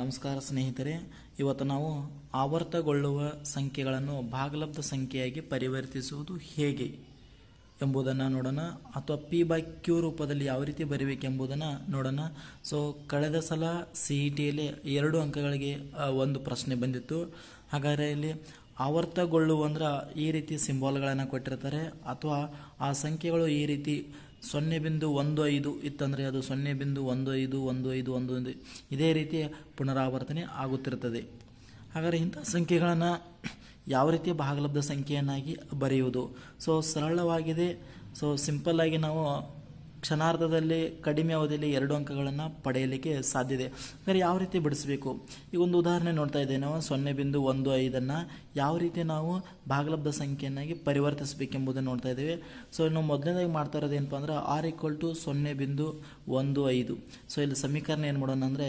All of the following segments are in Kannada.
ನಮಸ್ಕಾರ ಸ್ನೇಹಿತರೆ ಇವತ್ತು ನಾವು ಆವರ್ತಗೊಳ್ಳುವ ಸಂಖ್ಯೆಗಳನ್ನು ಭಾಗಲಬ್ಧ ಸಂಖ್ಯೆಯಾಗಿ ಪರಿವರ್ತಿಸುವುದು ಹೇಗೆ ಎಂಬುದನ್ನು ನೋಡೋಣ ಅಥವಾ ಪಿ ಬೈ ಕ್ಯೂ ರೂಪದಲ್ಲಿ ಯಾವ ರೀತಿ ಬರೀಬೇಕೆಂಬುದನ್ನು ನೋಡೋಣ ಸೊ ಕಳೆದ ಸಲ ಸಿ ಇ ಟಿಯಲ್ಲಿ ಎರಡು ಅಂಕಗಳಿಗೆ ಒಂದು ಪ್ರಶ್ನೆ ಬಂದಿತ್ತು ಹಾಗಾದರೆ ಇಲ್ಲಿ ಆವರ್ತಗೊಳ್ಳುವಂದ್ರೆ ಈ ರೀತಿ ಸಿಂಬಾಲ್ಗಳನ್ನು ಕೊಟ್ಟಿರ್ತಾರೆ ಅಥವಾ ಆ ಸಂಖ್ಯೆಗಳು ಈ ರೀತಿ ಸೊನ್ನೆ ಬಿಂದು ಒಂದು ಐದು ಇತ್ತಂದರೆ ಅದು ಸೊನ್ನೆ ಬಿಂದು ಒಂದು ಐದು ಒಂದು ಐದು ಒಂದು ಒಂದು ಇದೇ ರೀತಿಯ ಪುನರಾವರ್ತನೆ ಆಗುತ್ತಿರುತ್ತದೆ ಹಾಗಾದರೆ ಇಂಥ ಸಂಖ್ಯೆಗಳನ್ನು ಯಾವ ರೀತಿಯ ಭಾಗಲಬ್ಧ ಸಂಖ್ಯೆಯನ್ನಾಗಿ ಬರೆಯುವುದು ಸೊ ಸರಳವಾಗಿದೆ ಸೊ ಸಿಂಪಲ್ಲಾಗಿ ನಾವು ಕ್ಷಣಾರ್ಧದಲ್ಲಿ ಕಡಿಮೆ ಅವಧಿಯಲ್ಲಿ ಎರಡು ಅಂಕಗಳನ್ನು ಪಡೆಯಲಿಕ್ಕೆ ಇದೆ ಅಂದರೆ ಯಾವ ರೀತಿ ಬಿಡಿಸಬೇಕು ಈಗ ಒಂದು ಉದಾಹರಣೆ ನೋಡ್ತಾ ಇದ್ದೇವೆ ನಾವು ಸೊನ್ನೆ ಬಿಂದು ಒಂದು ಐದನ್ನು ಯಾವ ರೀತಿ ನಾವು ಭಾಗಲಬ್ಧ ಸಂಖ್ಯೆಯನ್ನಾಗಿ ಪರಿವರ್ತಿಸಬೇಕೆಂಬುದನ್ನು ನೋಡ್ತಾ ಇದ್ದೇವೆ ಸೊ ನಾವು ಮೊದಲನೇದಾಗಿ ಮಾಡ್ತಾ ಇರೋದು ಏನಪ್ಪ ಅಂದ್ರೆ ಆರ್ ಈಕ್ವಲ್ ಟು ಸೊನ್ನೆ ಬಿಂದು ಒಂದು ಐದು ಸೊ ಇಲ್ಲಿ ಸಮೀಕರಣ ಏನು ಮಾಡೋಣ ಅಂದರೆ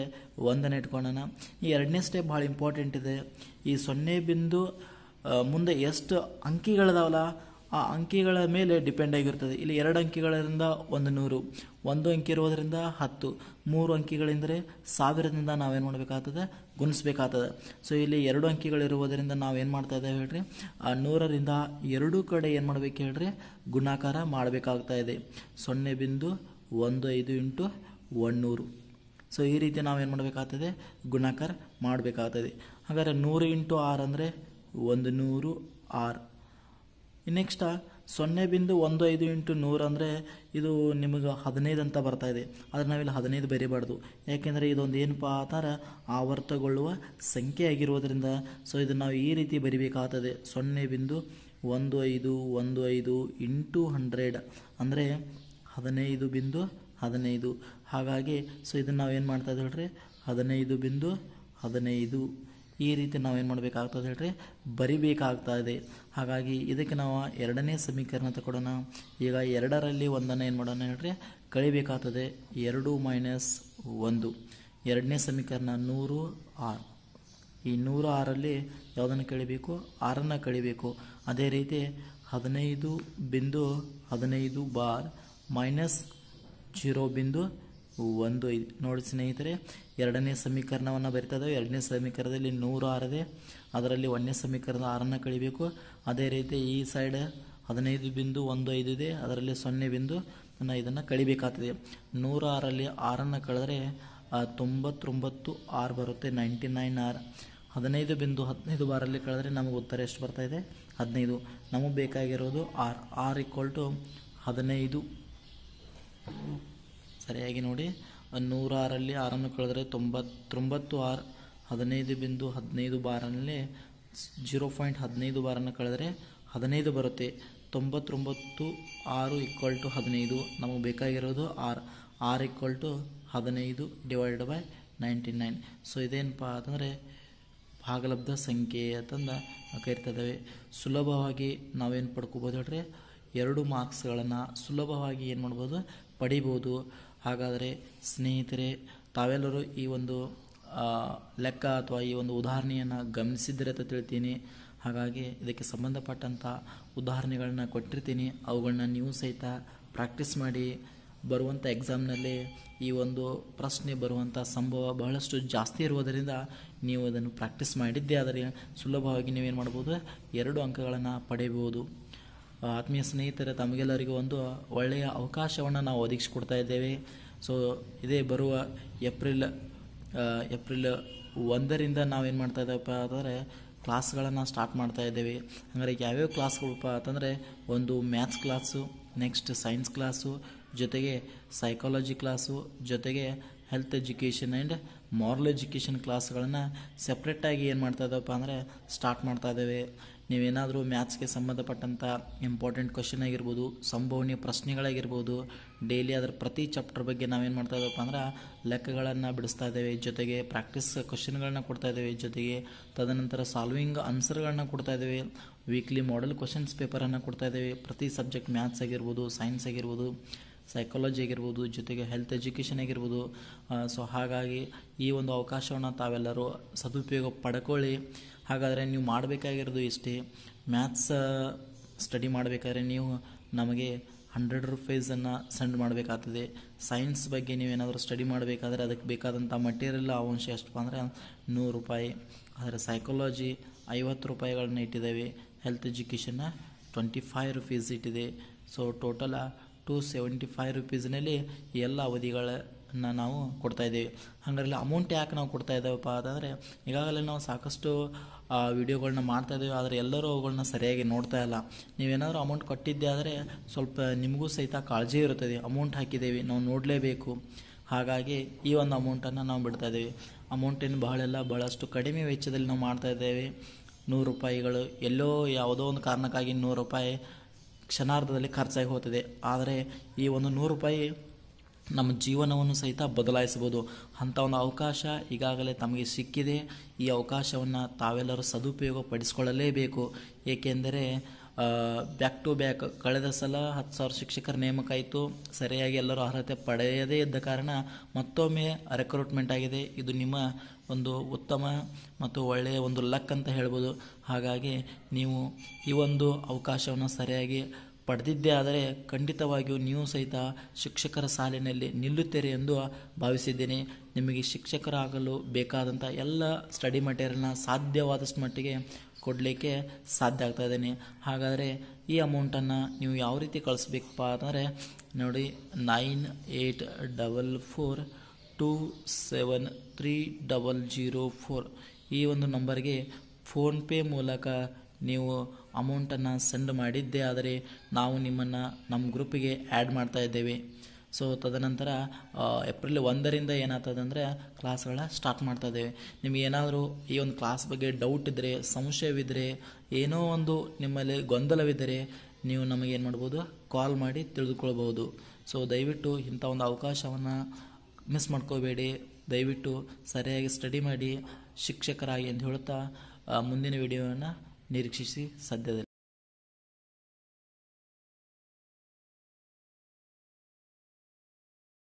ಒಂದನ್ನು ಇಟ್ಕೊಳ್ಳೋಣ ಈ ಎರಡನೇ ಸ್ಟೆಪ್ ಭಾಳ ಇಂಪಾರ್ಟೆಂಟ್ ಇದೆ ಈ ಸೊನ್ನೆ ಬಿಂದು ಮುಂದೆ ಎಷ್ಟು ಅಂಕಿಗಳಿದಾವಲ್ಲ ಆ ಅಂಕಿಗಳ ಮೇಲೆ ಡಿಪೆಂಡ್ ಆಗಿರುತ್ತದೆ ಇಲ್ಲಿ ಎರಡು ಅಂಕಿಗಳಿಂದ ಒಂದು ನೂರು ಒಂದು ಅಂಕಿ ಇರುವುದರಿಂದ ಹತ್ತು ಮೂರು ಅಂಕಿಗಳೆಂದರೆ ಸಾವಿರದಿಂದ ನಾವೇನು ಮಾಡಬೇಕಾಗ್ತದೆ ಗುಣಿಸ್ಬೇಕಾಗ್ತದೆ ಸೊ ಇಲ್ಲಿ ಎರಡು ಅಂಕಿಗಳಿರುವುದರಿಂದ ನಾವು ಏನು ಮಾಡ್ತಾ ಇದ್ದೇವೆ ಹೇಳ್ರಿ ನೂರರಿಂದ ಎರಡು ಕಡೆ ಏನು ಮಾಡಬೇಕು ಹೇಳ್ರಿ ಗುಣಾಕಾರ ಮಾಡಬೇಕಾಗ್ತಾ ಇದೆ ಸೊನ್ನೆ ಬಿಂದು ಒಂದು ಐದು ಇಂಟು ಒನ್ನೂರು ಸೊ ಈ ರೀತಿ ನಾವೇನು ಮಾಡಬೇಕಾಗ್ತದೆ ಗುಣಾಕಾರ ಮಾಡಬೇಕಾಗ್ತದೆ ಹಾಗಾದರೆ ನೂರು ಇಂಟು ಆರು ಅಂದರೆ ಒಂದು ನೂರು ಆರು ನೆಕ್ಸ್ಟ ಸೊನ್ನೆ ಬಿಂದು ಒಂದು ಐದು ಇಂಟು ನೂರು ಅಂದರೆ ಇದು ನಿಮಗೆ ಹದಿನೈದು ಅಂತ ಬರ್ತಾ ಇದೆ ಆದರೆ ನಾವಿಲ್ಲಿ ಹದಿನೈದು ಬರೀಬಾರ್ದು ಯಾಕೆಂದರೆ ಇದೊಂದು ಏನಪ್ಪ ಆತರ ಆವರ್ತಗೊಳ್ಳುವ ಸಂಖ್ಯೆ ಆಗಿರುವುದರಿಂದ ಸೊ ಇದನ್ನು ನಾವು ಈ ರೀತಿ ಬರಿಬೇಕಾಗ್ತದೆ ಸೊನ್ನೆ ಬಿಂದು ಒಂದು ಐದು ಒಂದು ಐದು ಇಂಟು ಹಂಡ್ರೆಡ್ ಅಂದರೆ ಹದಿನೈದು ಬಿಂದು ಹದಿನೈದು ಹಾಗಾಗಿ ಸೊ ಇದನ್ನು ನಾವು ಏನು ಮಾಡ್ತಾಯಿದ್ದೀವಿ ಹೇಳ್ರಿ ಹದಿನೈದು ಬಿಂದು ಹದಿನೈದು ಈ ರೀತಿ ನಾವು ಏನು ಮಾಡಬೇಕಾಗ್ತದೆ ಹೇಳ್ರಿ ಬರಿಬೇಕಾಗ್ತದೆ ಹಾಗಾಗಿ ಇದಕ್ಕೆ ನಾವು ಎರಡನೇ ಸಮೀಕರಣ ತಗೊಡೋಣ ಈಗ ಎರಡರಲ್ಲಿ ಒಂದನ್ನು ಏನು ಮಾಡೋಣ ಹೇಳ್ರಿ ಕಳಿಬೇಕಾಗ್ತದೆ ಎರಡು ಮೈನಸ್ ಒಂದು ಎರಡನೇ ಸಮೀಕರಣ ನೂರು ಆರು ಈ ನೂರು ಆರಲ್ಲಿ ಯಾವುದನ್ನು ಕಳಿಬೇಕು ಆರನ್ನು ಕಳಿಬೇಕು ಅದೇ ರೀತಿ ಹದಿನೈದು ಬಿಂದು ಹದಿನೈದು ಬಾರ್ ಮೈನಸ್ ಜೀರೋ ಬಿಂದು ಒಂದು ಐದು ನೋಡಿ ಸ್ನೇಹಿತರೆ ಎರಡನೇ ಸಮೀಕರಣವನ್ನು ಬರಿತಾ ಇದ್ದಾವೆ ಎರಡನೇ ಸಮೀಕರಣದಲ್ಲಿ ನೂರು ಆರದೆ ಅದರಲ್ಲಿ ಒಂದನೇ ಸಮೀಕರಣದ ಆರನ್ನು ಕಳಿಬೇಕು ಅದೇ ರೀತಿ ಈ ಸೈಡ್ ಹದಿನೈದು ಬಿಂದು ಒಂದು ಐದು ಇದೆ ಅದರಲ್ಲಿ ಸೊನ್ನೆ ಬಿಂದು ನಾನು ಇದನ್ನು ಕಳಿಬೇಕಾಗ್ತದೆ ನೂರ ಆರಲ್ಲಿ ಆರನ್ನು ಕಳೆದ್ರೆ ತೊಂಬತ್ತೊಂಬತ್ತು ಆರು ಬರುತ್ತೆ ನೈಂಟಿ ನೈನ್ ಆರ್ ಹದಿನೈದು ಬಿಂದು ಹದಿನೈದು ಬಾರಲ್ಲಿ ಕಳೆದ್ರೆ ನಮಗೆ ಉತ್ತರ ಎಷ್ಟು ಬರ್ತಾ ಇದೆ ಹದಿನೈದು ನಮಗೆ ಬೇಕಾಗಿರೋದು ಆರ್ ಆರ್ ಈಕ್ವಲ್ ಟು ಹದಿನೈದು ಸರಿಯಾಗಿ ನೋಡಿ ನೂರಾರಲ್ಲಿ ಆರನ್ನು ಕಳೆದರೆ ತೊಂಬತ್ತೊಂಬತ್ತು ಆರು ಹದಿನೈದು ಬಿಂದು ಹದಿನೈದು ಬಾರಲ್ಲಿ ಜೀರೋ ಪಾಯಿಂಟ್ ಹದಿನೈದು ಬಾರನ್ನು ಕಳೆದರೆ ಹದಿನೈದು ಬರುತ್ತೆ ತೊಂಬತ್ತೊಂಬತ್ತು ಆರು ಈಕ್ವಲ್ ಟು ಹದಿನೈದು ನಮಗೆ ಬೇಕಾಗಿರೋದು ಆರ್ ಆರು ಈಕ್ವಲ್ ಟು ಹದಿನೈದು divide by ninety nine so ಇದೇನಪ್ಪ ಅಂತಂದರೆ ಭಾಗಲಬ್ಧ ಸಂಖ್ಯೆ ಅಂತಂದು ಕರಿತದ್ದೇವೆ ಸುಲಭವಾಗಿ ನಾವೇನು ಪಡ್ಕೋಬೋದು ಹೇಳ್ರಿ ಎರಡು ಮಾರ್ಕ್ಸ್ಗಳನ್ನು ಸುಲಭವಾಗಿ ಏನು ಮಾಡ್ಬೋದು ಪಡಿಬೋದು ಹಾಗಾದರೆ ಸ್ನೇಹಿತರೆ ತಾವೆಲ್ಲರೂ ಈ ಒಂದು ಲೆಕ್ಕ ಅಥವಾ ಈ ಒಂದು ಉದಾಹರಣೆಯನ್ನು ಗಮನಿಸಿದ್ರೆ ಅಂತ ತಿಳ್ತೀನಿ ಹಾಗಾಗಿ ಇದಕ್ಕೆ ಸಂಬಂಧಪಟ್ಟಂಥ ಉದಾಹರಣೆಗಳನ್ನ ಕೊಟ್ಟಿರ್ತೀನಿ ಅವುಗಳನ್ನ ನೀವು ಸಹಿತ ಪ್ರಾಕ್ಟೀಸ್ ಮಾಡಿ ಬರುವಂಥ ಎಕ್ಸಾಮ್ನಲ್ಲಿ ಈ ಒಂದು ಪ್ರಶ್ನೆ ಬರುವಂಥ ಸಂಭವ ಬಹಳಷ್ಟು ಜಾಸ್ತಿ ಇರುವುದರಿಂದ ನೀವು ಅದನ್ನು ಪ್ರಾಕ್ಟೀಸ್ ಮಾಡಿದ್ದೇ ಆದರೆ ಸುಲಭವಾಗಿ ನೀವೇನು ಮಾಡ್ಬೋದು ಎರಡು ಅಂಕಗಳನ್ನು ಪಡೆಯಬಹುದು ಆತ್ಮೀಯ ಸ್ನೇಹಿತರೆ ತಮಗೆಲ್ಲರಿಗೂ ಒಂದು ಒಳ್ಳೆಯ ಅವಕಾಶವನ್ನು ನಾವು ಒದಗಿಸಿಕೊಡ್ತಾ ಇದ್ದೇವೆ ಸೊ ಇದೇ ಬರುವ ಏಪ್ರಿಲ್ ಏಪ್ರಿಲ್ ಒಂದರಿಂದ ನಾವೇನು ಮಾಡ್ತಾ ಇದ್ದೇವಪ್ಪ ಅಂದರೆ ಕ್ಲಾಸ್ಗಳನ್ನು ಸ್ಟಾರ್ಟ್ ಮಾಡ್ತಾ ಇದ್ದೇವೆ ಅಂದರೆ ಯಾವ್ಯಾವ ಕ್ಲಾಸ್ಗಳಪ್ಪ ಅಂತಂದರೆ ಒಂದು maths class next science class ಜೊತೆಗೆ ಸೈಕಾಲಜಿ ಕ್ಲಾಸು ಜೊತೆಗೆ health education and moral education ಕ್ಲಾಸ್ಗಳನ್ನು ಸಪ್ರೇಟಾಗಿ ಏನು ಮಾಡ್ತಾ ಇದ್ದಪ್ಪ ಅಂದರೆ ಸ್ಟಾರ್ಟ್ ಮಾಡ್ತಾ ಇದ್ದೇವೆ ನೀವೇನಾದರೂ ಮ್ಯಾಥ್ಸ್ಗೆ ಸಂಬಂಧಪಟ್ಟಂಥ ಇಂಪಾರ್ಟೆಂಟ್ ಕ್ವಶನ್ ಆಗಿರ್ಬೋದು ಸಂಭವನೀಯ ಪ್ರಶ್ನೆಗಳಾಗಿರ್ಬೋದು ಡೈಲಿ ಅದರ ಪ್ರತಿ ಚಾಪ್ಟರ್ ಬಗ್ಗೆ ನಾವೇನು ಮಾಡ್ತಾ ಇದ್ದೇವಪ್ಪ ಅಂದ್ರೆ ಲೆಕ್ಕಗಳನ್ನು ಬಿಡಿಸ್ತಾ ಇದ್ದೇವೆ ಜೊತೆಗೆ ಪ್ರಾಕ್ಟೀಸ್ ಕ್ವಶನ್ಗಳನ್ನ ಕೊಡ್ತಾ ಇದ್ದೇವೆ ಜೊತೆಗೆ ತದನಂತರ ಸಾಲ್ವಿಂಗ್ ಆನ್ಸರ್ಗಳನ್ನ ಕೊಡ್ತಾ ಇದ್ದೇವೆ ವೀಕ್ಲಿ ಮಾಡೆಲ್ ಕ್ವಶನ್ಸ್ ಪೇಪರನ್ನು ಕೊಡ್ತಾ ಇದ್ದೇವೆ ಪ್ರತಿ ಸಬ್ಜೆಕ್ಟ್ ಮ್ಯಾಥ್ಸ್ ಆಗಿರ್ಬೋದು ಸೈನ್ಸ್ ಆಗಿರ್ಬೋದು ಸೈಕಾಲಜಿ ಆಗಿರ್ಬೋದು ಜೊತೆಗೆ ಹೆಲ್ತ್ ಎಜುಕೇಷನ್ ಆಗಿರ್ಬೋದು ಸೊ ಹಾಗಾಗಿ ಈ ಒಂದು ಅವಕಾಶವನ್ನು ತಾವೆಲ್ಲರೂ ಸದುಪಯೋಗ ಪಡ್ಕೊಳ್ಳಿ ಹಾಗಾದರೆ ನೀವು ಮಾಡಬೇಕಾಗಿರೋದು ಇಷ್ಟೇ ಮ್ಯಾಥ್ಸ್ ಸ್ಟಡಿ ಮಾಡಬೇಕಾದ್ರೆ ನೀವು ನಮಗೆ ಹಂಡ್ರೆಡ್ ರುಪೀಸನ್ನು ಸೆಂಡ್ ಮಾಡಬೇಕಾಗ್ತದೆ ಸೈನ್ಸ್ ಬಗ್ಗೆ ನೀವೇನಾದರೂ ಸ್ಟಡಿ ಮಾಡಬೇಕಾದ್ರೆ ಅದಕ್ಕೆ ಬೇಕಾದಂಥ ಮಟೀರಿಯಲ್ ಅಂಶ ಎಷ್ಟಪ್ಪ ಅಂದರೆ ನೂರು ರೂಪಾಯಿ ಆದರೆ ಸೈಕಾಲಜಿ ಐವತ್ತು ರೂಪಾಯಿಗಳನ್ನ ಇಟ್ಟಿದ್ದೇವೆ ಹೆಲ್ತ್ ಎಜುಕೇಷನ್ನ ಟ್ವೆಂಟಿ ಫೈವ್ ರುಪೀಸ್ ಇಟ್ಟಿದೆ so total two seventy five ರುಪೀಸ್ನಲ್ಲಿ ಎಲ್ಲ ಅವಧಿಗಳನ್ನು ನಾವು ಕೊಡ್ತಾ ಇದ್ದೀವಿ ಅಮೌಂಟ್ ಯಾಕೆ ನಾವು ಕೊಡ್ತಾ ಇದ್ದೇವಪ್ಪ ಅಂತಂದರೆ ಈಗಾಗಲೇ ನಾವು ಸಾಕಷ್ಟು ವಿಡಿಯೋಗಳನ್ನ ಮಾಡ್ತಾ ಇದ್ದೀವಿ ಆದರೆ ಎಲ್ಲರೂ ಅವುಗಳನ್ನ ಸರಿಯಾಗಿ ನೋಡ್ತಾ ಇಲ್ಲ ನೀವೇನಾದರೂ ಅಮೌಂಟ್ ಕೊಟ್ಟಿದ್ದೆ ಆದರೆ ಸ್ವಲ್ಪ ನಿಮಗೂ ಸಹಿತ ಕಾಳಜಿ ಇರುತ್ತದೆ ಅಮೌಂಟ್ ಹಾಕಿದ್ದೀವಿ ನಾವು ನೋಡಲೇಬೇಕು ಹಾಗಾಗಿ ಈ ಒಂದು ಅಮೌಂಟನ್ನು ನಾವು ಬಿಡ್ತಾ ಇದ್ದೀವಿ ಅಮೌಂಟೇನು ಬಹಳಲ್ಲ ಬಹಳೆಲ್ಲ ಬಹಳಷ್ಟು ಕಡಿಮೆ ವೆಚ್ಚದಲ್ಲಿ ನಾವು ಮಾಡ್ತಾ ಇದ್ದೇವೆ ನೂರು ರೂಪಾಯಿಗಳು ಎಲ್ಲೋ ಯಾವುದೋ ಒಂದು ಕಾರಣಕ್ಕಾಗಿ ನೂರು ರೂಪಾಯಿ ಕ್ಷಣಾರ್ಧದಲ್ಲಿ ಖರ್ಚಾಗಿ ಹೋಗ್ತದೆ ಆದರೆ ಈ ಒಂದು ನೂರು ರೂಪಾಯಿ ನಮ್ಮ ಜೀವನವನ್ನು ಸಹಿತ ಬದಲಾಯಿಸಬಹುದು ಅಂಥ ಒಂದು ಅವಕಾಶ ಈಗಾಗಲೇ ತಮಗೆ ಸಿಕ್ಕಿದೆ ಈ ಅವಕಾಶವನ್ನು ತಾವೆಲ್ಲರೂ ಸದುಪಯೋಗ ಪಡಿಸಿಕೊಳ್ಳಲೇಬೇಕು ಏಕೆಂದರೆ ಬ್ಯಾಕ್ ಟು ಬ್ಯಾಕ್ ಕಳೆದ ಸಲ ಹತ್ತು ಸಾವಿರ ಶಿಕ್ಷಕರ ನೇಮಕ ಆಯಿತು ಸರಿಯಾಗಿ ಎಲ್ಲರೂ ಅರ್ಹತೆ ಪಡೆಯದೇ ಇದ್ದ ಕಾರಣ ಮತ್ತೊಮ್ಮೆ ರೆಕ್ರೂಟ್ಮೆಂಟ್ ಆಗಿದೆ ಇದು ನಿಮ್ಮ ಒಂದು ಉತ್ತಮ ಮತ್ತು ಒಳ್ಳೆಯ ಒಂದು ಲಕ್ ಅಂತ ಹೇಳ್ಬೋದು ಹಾಗಾಗಿ ನೀವು ಈ ಒಂದು ಅವಕಾಶವನ್ನು ಸರಿಯಾಗಿ ಪಡೆದಿದ್ದೇ ಆದರೆ ಖಂಡಿತವಾಗಿಯೂ ನೀವು ಸಹಿತ ಶಿಕ್ಷಕರ ಸಾಲಿನಲ್ಲಿ ನಿಲ್ಲುತ್ತೀರಿ ಎಂದು ಭಾವಿಸಿದ್ದೇನೆ ನಿಮಗೆ ಶಿಕ್ಷಕರಾಗಲು ಬೇಕಾದಂಥ ಎಲ್ಲ ಸ್ಟಡಿ ಮಟೀರಿಯಲ್ನ ಸಾಧ್ಯವಾದಷ್ಟು ಮಟ್ಟಿಗೆ ಕೊಡಲಿಕ್ಕೆ ಸಾಧ್ಯ ಆಗ್ತಾ ಇದ್ದೀನಿ ಹಾಗಾದರೆ ಈ ಅಮೌಂಟನ್ನು ನೀವು ಯಾವ ರೀತಿ ಕಳಿಸ್ಬೇಕಪ್ಪ ಅಂದರೆ ನೋಡಿ nine eight double four two seven three double zero four ಈ ಒಂದು ನಂಬರ್ಗೆ ಫೋನ್ಪೇ ಮೂಲಕ ನೀವು ಅಮೌಂಟನ್ನು ಸೆಂಡ್ ಮಾಡಿದ್ದೇ ಆದರೆ ನಾವು ನಿಮ್ಮನ್ನು ನಮ್ಮ ಗ್ರೂಪಿಗೆ ಆ್ಯಡ್ ಮಾಡ್ತಾ ಇದ್ದೇವೆ ಸೊ ತದನಂತರ ಏಪ್ರಿಲ್ ಒಂದರಿಂದ ಏನಾಗ್ತದಂದರೆ ಕ್ಲಾಸ್ಗಳ ಸ್ಟಾರ್ಟ್ ಮಾಡ್ತಾ ಇದ್ದೇವೆ ನಿಮ್ಗೆ ಏನಾದರೂ ಈ ಒಂದು ಕ್ಲಾಸ್ ಬಗ್ಗೆ ಡೌಟ್ ಇದ್ದರೆ ಸಂಶಯವಿದ್ದರೆ ಏನೋ ಒಂದು ನಿಮ್ಮಲ್ಲಿ ಗೊಂದಲವಿದ್ದರೆ ನೀವು ನಮಗೇನು ಮಾಡ್ಬೋದು ಕಾಲ್ ಮಾಡಿ ತಿಳಿದುಕೊಳ್ಬೋದು ಸೊ ದಯವಿಟ್ಟು ಇಂಥ ಒಂದು ಅವಕಾಶವನ್ನು ಮಿಸ್ ಮಾಡ್ಕೋಬೇಡಿ ದಯವಿಟ್ಟು ಸರಿಯಾಗಿ ಸ್ಟಡಿ ಮಾಡಿ ಶಿಕ್ಷಕರಾಗಿ ಎಂದು ಹೇಳುತ್ತಾ ಮುಂದಿನ ವಿಡಿಯೋವನ್ನು ನಿರೀಕ್ಷಿಸಿ ಸದ್ಯದಲ್ಲಿ